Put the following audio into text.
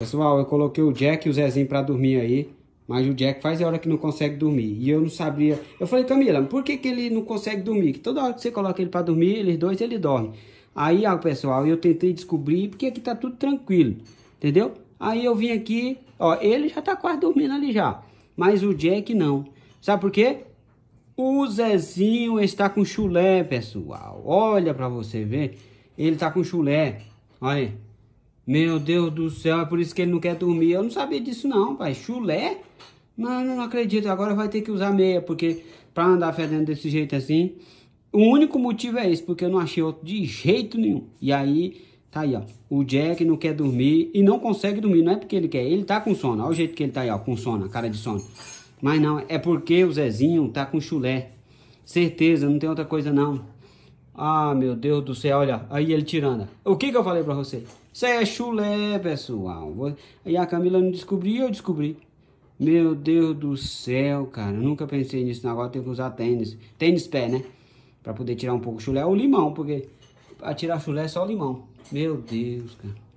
Pessoal, eu coloquei o Jack e o Zezinho pra dormir aí, mas o Jack faz a hora que não consegue dormir. E eu não sabia. Eu falei, Camila, por que, que ele não consegue dormir? Que toda hora que você coloca ele pra dormir, eles dois, ele dorme. Aí, ó, ah, pessoal, eu tentei descobrir porque aqui tá tudo tranquilo, entendeu? Aí eu vim aqui, ó, ele já tá quase dormindo ali já, mas o Jack não. Sabe por quê? O Zezinho está com chulé, pessoal. Olha pra você ver, ele tá com chulé. Olha aí. Meu Deus do céu, é por isso que ele não quer dormir. Eu não sabia disso não, pai. Chulé? Mano, não acredito. Agora vai ter que usar meia, porque pra andar fedendo desse jeito assim... O único motivo é esse, porque eu não achei outro de jeito nenhum. E aí, tá aí, ó. O Jack não quer dormir e não consegue dormir. Não é porque ele quer, ele tá com sono. Olha o jeito que ele tá aí, ó, com sono, cara de sono. Mas não, é porque o Zezinho tá com chulé. Certeza, não tem outra coisa não. Ah, meu Deus do céu, olha, aí ele tirando. O que que eu falei pra você? Isso é chulé, pessoal. E a Camila não descobriu, eu descobri. Meu Deus do céu, cara, eu nunca pensei nisso. Agora tem que usar tênis, tênis pé, né? Pra poder tirar um pouco o chulé, ou limão, porque pra tirar chulé é só limão. Meu Deus, cara.